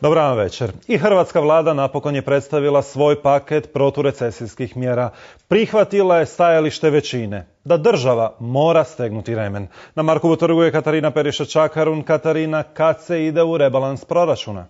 Dobar vam večer. I hrvatska vlada napokon je predstavila svoj paket proturecesijskih mjera. Prihvatila je stajalište većine da država mora stegnuti remen. Na Markovu trgu je Katarina Periša Čakarun. Katarina, kad se ide u rebalans proračuna?